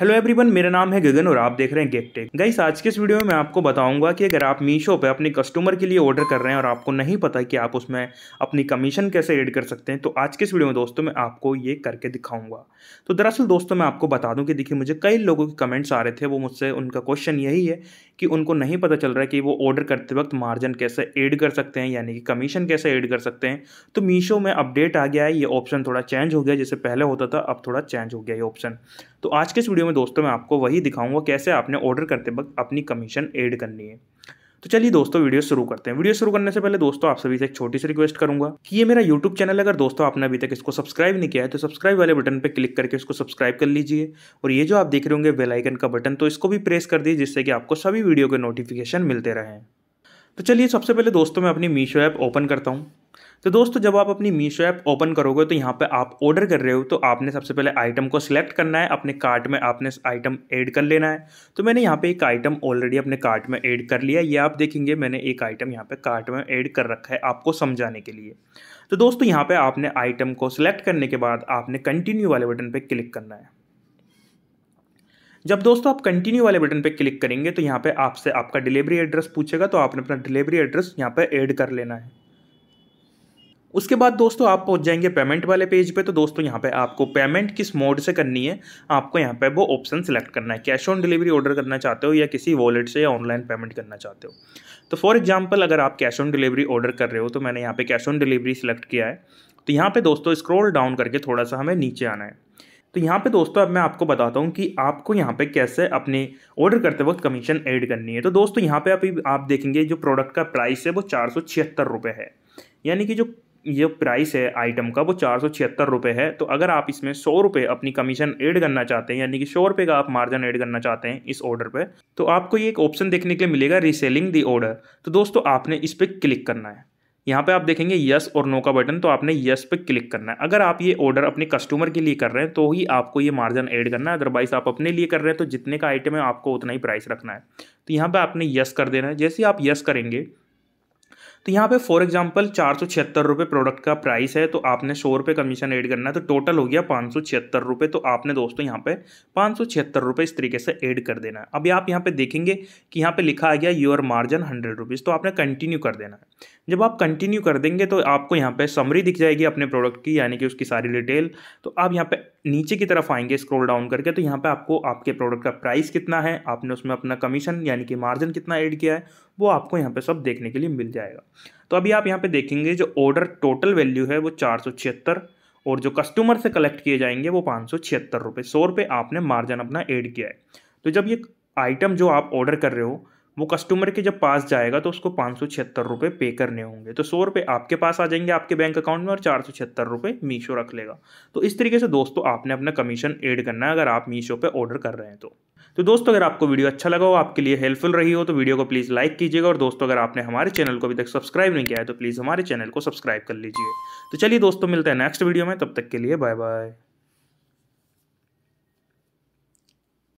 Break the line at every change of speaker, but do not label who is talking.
hello everyone मेरा नाम है गगन और आप देख रहे हैं गेपटेक गाइस आज के इस वीडियो में मैं आपको बताऊंगा कि अगर आप मीशो पे अपने कस्टमर के लिए ऑर्डर कर रहे हैं और आपको नहीं पता कि आप उसमें अपनी कमीशन कैसे ऐड कर सकते हैं तो आज के इस वीडियो में दोस्तों मैं आपको ये करके दिखाऊंगा तो दरअसल दोस्तों मैं आपको बता दूँ कि देखिए मुझे कई लोगों के कमेंट्स आ रहे थे वो मुझसे उनका क्वेश्चन यही है कि उनको नहीं पता चल रहा है कि वो ऑर्डर करते वक्त मार्जिन कैसे ऐड कर सकते हैं यानी कि कमीशन कैसे ऐड कर सकते हैं तो मीशो में अपडेट आ गया है ये ऑप्शन थोड़ा चेंज हो गया जैसे पहले होता था अब थोड़ा चेंज हो गया ये ऑप्शन तो आज के इस वीडियो में दोस्तों मैं आपको वही दिखाऊंगा कैसे आपने ऑर्डर करते वक्त अपनी कमीशन ऐड करनी है तो चलिए दोस्तों वीडियो शुरू करते हैं वीडियो शुरू करने से पहले दोस्तों आप सभी से एक छोटी सी रिक्वेस्ट करूंगा कि ये मेरा यूट्यूब चैनल अगर दोस्तों आपने अभी तक इसको सब्सक्राइब नहीं किया है तो सब्सक्राइब वाले बटन पर क्लिक करके इसको सब्सक्राइब कर लीजिए और ये जो आप देख रहे होंगे बेलाइकन का बटन तो इसको भी प्रेस कर दीजिए जिससे कि आपको सभी वीडियो के नोटिफिकेशन मिलते रहें तो चलिए सबसे पहले दोस्तों मैं अपनी मीशो ऐप ओपन करता हूँ तो दोस्तों जब आप अपनी मीशो ऐप ओपन करोगे तो यहाँ पे आप ऑर्डर कर रहे हो तो आपने सबसे पहले आइटम को सिलेक्ट करना है अपने कार्ट में आपने आइटम ऐड कर लेना है तो मैंने यहाँ पे एक आइटम ऑलरेडी अपने कार्ट में ऐड कर लिया ये आप देखेंगे मैंने एक आइटम यहाँ पे कार्ट में ऐड कर रखा है आपको समझाने के लिए तो दोस्तों यहाँ पर आपने आइटम को सिलेक्ट करने के बाद आपने कंटिन्यू वाले बटन पर क्लिक करना है जब दोस्तों आप कंटिन्यू वाले बटन पर क्लिक करेंगे तो यहाँ पर आपसे आपका डिलीवरी एड्रेस पूछेगा तो आपने अपना डिलीवरी एड्रेस यहाँ पर ऐड कर लेना है उसके बाद दोस्तों आप पहुंच जाएंगे पेमेंट वाले पेज पे तो दोस्तों यहाँ पे आपको पेमेंट किस मोड से करनी है आपको यहाँ पे वो ऑप्शन सेलेक्ट करना है कैश ऑन डिलीवरी ऑर्डर करना चाहते हो या किसी वॉलेट से या ऑनलाइन पेमेंट करना चाहते हो तो फॉर एग्जाम्पल अगर आप कैश ऑन डिलीवरी ऑर्डर कर रहे हो तो मैंने यहाँ पर कैश ऑन डिलीवरी सेलेक्ट किया है तो यहाँ पर दोस्तों स्क्रोल डाउन करके थोड़ा सा हमें नीचे आना है तो यहाँ पे दोस्तों अब मैं आपको बताता हूँ कि आपको यहाँ पे कैसे अपने ऑर्डर करते वक्त कमीशन ऐड करनी है तो दोस्तों यहाँ पे अभी आप देखेंगे जो प्रोडक्ट का प्राइस है वो चार सौ छिहत्तर रुपये है यानी कि जो जो प्राइस है आइटम का वो चार सौ छिहत्तर रुपये है तो अगर आप इसमें सौ रुपये अपनी कमीशन ऐड करना चाहते हैं यानी कि सौ रुपये का आप मार्जिन ऐड करना चाहते हैं इस ऑर्डर पे तो आपको ये एक ऑप्शन देखने के लिए मिलेगा रीसेलिंग दी ऑर्डर तो दोस्तों आपने इस पर क्लिक करना है यहाँ पे आप देखेंगे यस और नो का बटन तो आपने यस पे क्लिक करना है अगर आप ये ऑर्डर अपने कस्टमर के लिए कर रहे हैं तो ही आपको ये मार्जिन ऐड करना है अदरवाइज आप अपने लिए कर रहे हैं तो जितने का आइटम है आपको उतना ही प्राइस रखना है तो यहाँ पे आपने यस कर देना है जैसे आप यस करेंगे तो यहाँ पे फॉर एग्जांपल चार सौ छिहत्तर रुपये प्रोडक्ट का प्राइस है तो आपने सौ रुपये कमीशन ऐड करना है तो टोटल हो गया पाँच सौ छिहत्तर रुपये तो आपने दोस्तों यहाँ पे पाँच सौ छिहत्तर रुपये इस तरीके से ऐड कर देना है अभी आप यहाँ पे देखेंगे कि यहाँ पे लिखा आ गया योर मार्जिन हंड्रेड रुपीज़ तो आपने कंटिन्यू कर देना है जब आप कंटिन्यू कर देंगे तो आपको यहाँ पे समरी दिख जाएगी अपने प्रोडक्ट की यानी कि उसकी सारी डिटेल तो आप यहाँ पर नीचे की तरफ आएंगे स्क्रोल डाउन करके तो यहाँ पर आपको आपके प्रोडक्ट का प्राइस कितना है आपने उसमें अपना कमीशन यानी कि मार्जिन कितना ऐड किया है वो आपको यहाँ पे सब देखने के लिए मिल जाएगा तो अभी आप यहाँ पे देखेंगे जो ऑर्डर टोटल वैल्यू है वो चार और जो कस्टमर से कलेक्ट किए जाएंगे वो पाँच सौ छिहत्तर रुपये सौ रुपये आपने मार्जिन अपना ऐड किया है तो जब ये आइटम जो आप ऑर्डर कर रहे हो वो कस्टमर के जब पास जाएगा तो उसको पाँच सौ छिहत्तर रुपये पे करने होंगे तो सौ रुपये आपके पास आ जाएंगे आपके बैंक अकाउंट में और चार सौ छिहत्तर रुपये मीशो रख लेगा तो इस तरीके से दोस्तों आपने अपना कमीशन ऐड करना है अगर आप मीशो पर ऑर्डर कर रहे हैं तो तो दोस्तों अगर आपको वीडियो अच्छा लगा हो आपके लिए हेल्पफुल रही हो तो वीडियो को प्लीज़ लाइक कीजिएगा और दोस्तों अगर आपने हमारे चैनल को अभी तक सब्सक्राइब नहीं किया है तो प्लीज़ हमारे चैनल को सब्सक्राइब कर लीजिए तो चलिए दोस्तों मिलते हैं नेक्स्ट वीडियो में तब तक के लिए बाय बाय